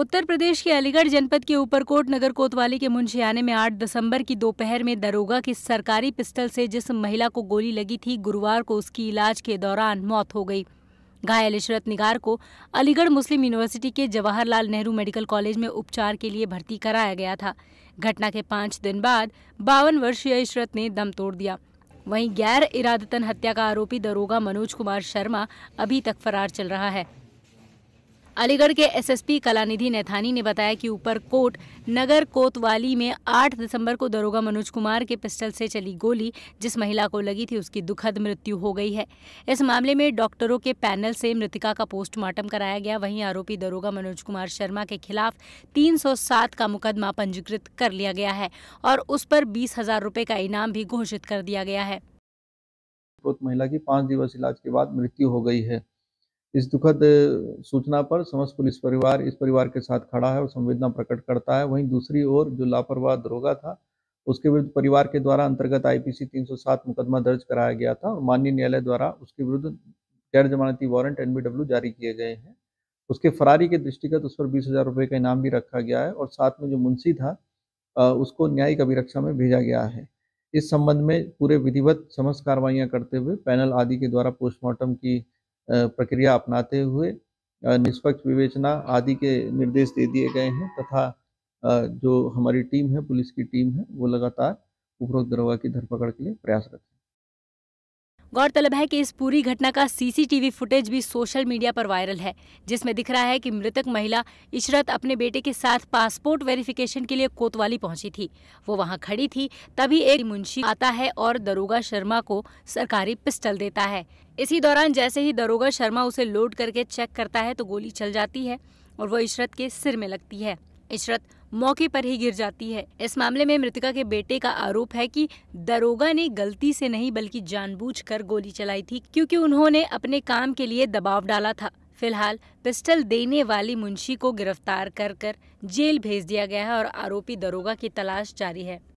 उत्तर प्रदेश के अलीगढ़ जनपद के ऊपरकोट नगर कोतवाली के मुंशियाने में 8 दिसंबर की दोपहर में दरोगा की सरकारी पिस्टल से जिस महिला को गोली लगी थी गुरुवार को उसकी इलाज के दौरान मौत हो गई घायल इशरत निगार को अलीगढ़ मुस्लिम यूनिवर्सिटी के जवाहरलाल नेहरू मेडिकल कॉलेज में उपचार के लिए भर्ती कराया गया था घटना के पाँच दिन बाद बावन वर्षीय इशरत ने दम तोड़ दिया वहीं गैर इरादतन हत्या का आरोपी दरोगा मनोज कुमार शर्मा अभी तक फरार चल रहा है अलीगढ़ के एसएसपी कलानिधि नेथानी ने बताया कि कोट नगर कोतवाली में 8 दिसंबर को दरोगा मनोज कुमार के पिस्टल से चली गोली जिस महिला को लगी थी उसकी दुखद मृत्यु हो गई है इस मामले में डॉक्टरों के पैनल से मृतिका का पोस्टमार्टम कराया गया वहीं आरोपी दरोगा मनोज कुमार शर्मा के खिलाफ 307 का मुकदमा पंजीकृत कर लिया गया है और उस पर बीस हजार का इनाम भी घोषित कर दिया गया है महिला की पाँच दिवस इलाज के बाद मृत्यु हो गई है इस दुखद सूचना पर समस्त पुलिस परिवार इस परिवार के साथ खड़ा है और संवेदना प्रकट करता है वहीं दूसरी ओर जो लापरवाह दरोगा था उसके विरुद्ध परिवार के द्वारा अंतर्गत आईपीसी 307 मुकदमा दर्ज कराया गया था और माननीय न्यायालय द्वारा उसके विरुद्ध गैर जमानती वारंट एनबीडब्ल्यू जारी किए गए हैं उसके फरारी के दृष्टिगत उस पर बीस हजार रुपये का इनाम भी रखा गया है और साथ में जो मुंशी था उसको न्यायिक अभिरक्षा में भेजा गया है इस संबंध में पूरे विधिवत समस्त कार्रवाइयाँ करते हुए पैनल आदि के द्वारा पोस्टमार्टम की प्रक्रिया अपनाते हुए निष्पक्ष विवेचना आदि के निर्देश दे दिए गए हैं तथा जो हमारी टीम है पुलिस की टीम है वो लगातार उपरोक्त दरोगा की धरपकड़ के लिए प्रयासरत है गौरतलब है कि इस पूरी घटना का सीसीटीवी फुटेज भी सोशल मीडिया पर वायरल है जिसमें दिख रहा है कि मृतक महिला इशरत अपने बेटे के साथ पासपोर्ट वेरिफिकेशन के लिए कोतवाली पहुंची थी वो वहां खड़ी थी तभी एक मुंशी आता है और दरोगा शर्मा को सरकारी पिस्टल देता है इसी दौरान जैसे ही दरोगा शर्मा उसे लोड करके चेक करता है तो गोली चल जाती है और वो इशरत के सिर में लगती है इशरत मौके पर ही गिर जाती है इस मामले में मृतका के बेटे का आरोप है कि दरोगा ने गलती से नहीं बल्कि जानबूझकर गोली चलाई थी क्योंकि उन्होंने अपने काम के लिए दबाव डाला था फिलहाल पिस्टल देने वाली मुंशी को गिरफ्तार कर कर जेल भेज दिया गया है और आरोपी दरोगा की तलाश जारी है